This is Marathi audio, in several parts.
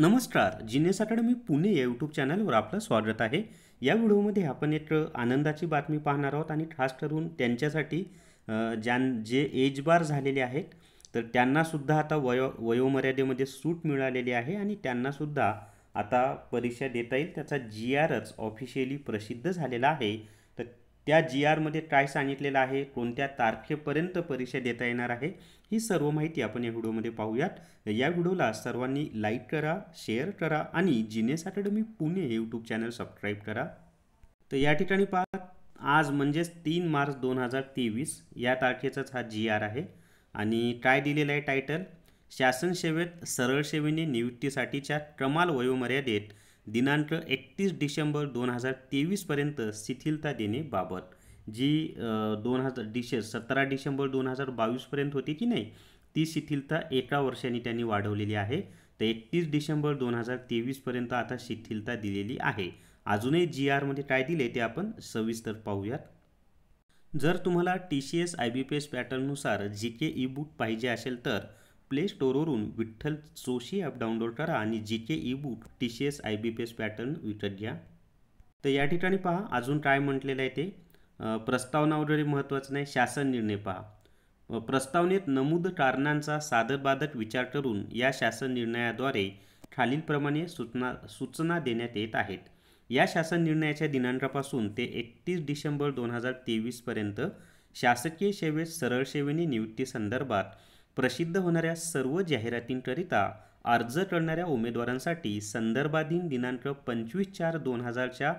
नमस्कार जिनेस अकॅडमी पुणे या यूट्यूब चॅनलवर आपलं स्वागत आहे या व्हिडिओमध्ये आपण एक आनंदाची बातमी पाहणार आहोत आणि खास करून त्यांच्यासाठी ज्यां जे एज बार झालेले आहेत तर त्यांनासुद्धा आता वयो वयोमर्यादेमध्ये सूट मिळालेली आहे आणि त्यांनासुद्धा आता परीक्षा देता येईल त्याचा जी आरच ऑफिशियली प्रसिद्ध झालेला आहे तर त्या जी आरमध्ये काय सांगितलेलं आहे कोणत्या तारखेपर्यंत परीक्षा देता येणार आहे ही सर्व माहिती आपण या व्हिडिओमध्ये पाहूयात या व्हिडिओला सर्वांनी लाईक करा शेअर करा आणि जिनेस मी पुणे हे यूट्यूब चॅनल सबस्क्राईब करा तर या ठिकाणी पहा आज म्हणजेच तीन मार्च दोन हजार तेवीस या तारखेचाच हा जी आर आहे आणि काय दिलेलं आहे टायटल शासन सेवेत सरळ सेवेने नियुक्तीसाठीच्या कमाल वयोमर्यादेत दिनांक एकतीस डिसेंबर दोन हजार तेवीसपर्यंत शिथिलता देणेबाबत जी दोन हजार डिसे सतरा डिसेंबर दोन हजार बावीसपर्यंत होती की नाही ती शिथिलता एका वर्षाने त्यांनी वाढवलेली आहे तर एकतीस डिसेंबर दोन हजार तेवीसपर्यंत आता शिथिलता दिलेली आहे अजूनही जी आरमध्ये काय दिले ते आपण सविस्तर पाहूयात जर तुम्हाला T C S I B P S पॅटर्ननुसार जी के ई बुक पाहिजे असेल तर प्ले स्टोरवरून विठ्ठल जोशी ॲप डाउनलोड करा आणि G K E book T C S I B P S pattern विकत घ्या तर या ठिकाणी पहा अजून काय म्हटलेलं आहे ते प्रस्तावना वगैरे महत्त्वाचं नाही शासन निर्णय पहा प्रस्तावनेत नमूद कारणांचा सादरबादक विचार करून या शासन निर्णयाद्वारे खालीलप्रमाणे सूचना सूचना देण्यात येत आहेत या शासन निर्णयाच्या दिनांकापासून ते एकतीस डिसेंबर दोन हजार तेवीसपर्यंत शासकीय सेवेत सरळ सेवेने नियुक्ती संदर्भात प्रसिद्ध होणाऱ्या सर्व जाहिरातींकरिता अर्ज करणाऱ्या उमेदवारांसाठी संदर्भाधीन दिनांक पंचवीस चार दोन हजारच्या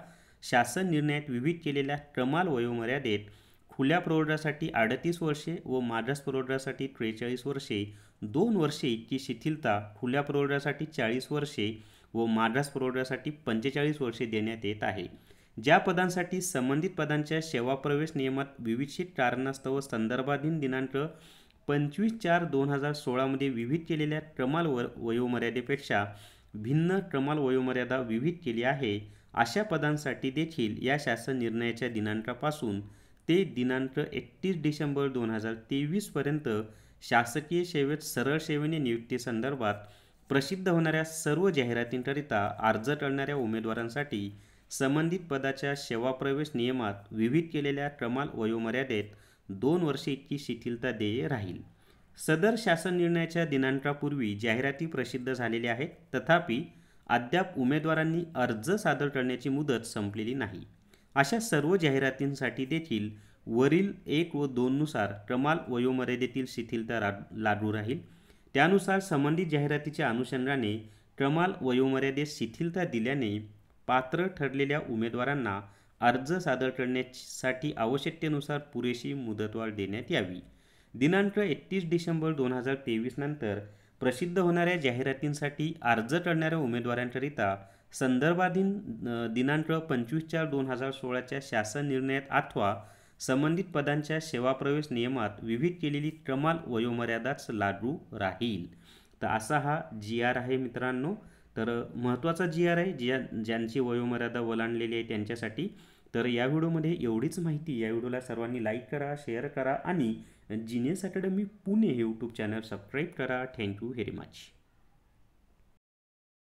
शासन निर्णयात विविध केलेल्या कमाल वयोमर्यादेत खुल्या प्रवर्गासाठी अडतीस वर्षे व मागास प्रवर्गासाठी त्रेचाळीस वर्षे दोन वर्षे इतकी शिथिलता खुल्या प्रवर्गासाठी चाळीस वर्षे व मागास प्रवर्गासाठी पंचेचाळीस वर्षे देण्यात येत आहे ज्या पदांसाठी संबंधित पदांच्या सेवाप्रवेश नियमात विविध कारणास्तव संदर्भाधीन दिनांक पंचवीस चार दोन हजार सोळामध्ये विविध केलेल्या कमाल व वयोमर्यादेपेक्षा भिन्न कमाल वयोमर्यादा विविध केली आहे अशा पदांसाठी देखील या शासन निर्णयाच्या दिनांकापासून ते दिनांक एकतीस डिसेंबर दोन हजार तेवीसपर्यंत शासकीय सेवेत सरळ सेवेने नियुक्तीसंदर्भात प्रसिद्ध होणाऱ्या सर्व जाहिरातींकरिता अर्ज करणाऱ्या उमेदवारांसाठी संबंधित पदाच्या सेवाप्रवेश नियमात विविध केलेल्या कमाल वयोमर्यादेत दोन वर्षे इतकी शिथिलता देय राहील सदर शासन निर्णयाच्या दिनांकापूर्वी जाहिराती प्रसिद्ध झालेल्या आहेत तथापि अद्याप उमेदवारांनी अर्ज सादर करण्याची मुदत संपलेली नाही अशा सर्व जाहिरातींसाठी देखील वरील एक व दोननुसार कमाल वयोमर्यादेतील शिथिलता रा लागू राहील त्यानुसार संबंधित जाहिरातीच्या अनुषंगाने कमाल वयोमर्यादेत शिथिलता दिल्याने पात्र ठरलेल्या उमेदवारांना अर्ज सादर करण्यासाठी आवश्यकतेनुसार पुरेशी मुदतवाढ देण्यात यावी दिनांक एकतीस डिसेंबर दोन हजार तेवीस नंतर प्रसिद्ध होणाऱ्या जाहिरातींसाठी अर्ज करणाऱ्या उमेदवारांकरिता संदर्भाधीन दिनांक पंचवीस चार दोन हजार सोळाच्या शासन निर्णयात अथवा संबंधित पदांच्या सेवाप्रवेश नियमात विविध केलेली कमाल वयोमर्यादाच लागू राहील तर असा हा जी आर आहे मित्रांनो तर महत्त्वाचा जी आर आहे ज्या ज्यांची वयोमर्यादा ओलांडलेली आहे त्यांच्यासाठी तर या व्हिडिओमध्ये एवढीच माहिती या व्हिडिओला सर्वांनी लाईक करा शेअर करा आणि जिनियस अकॅडमी पुणे हे यूट्यूब चॅनल सबस्क्राईब करा थँक्यू व्हेरी मच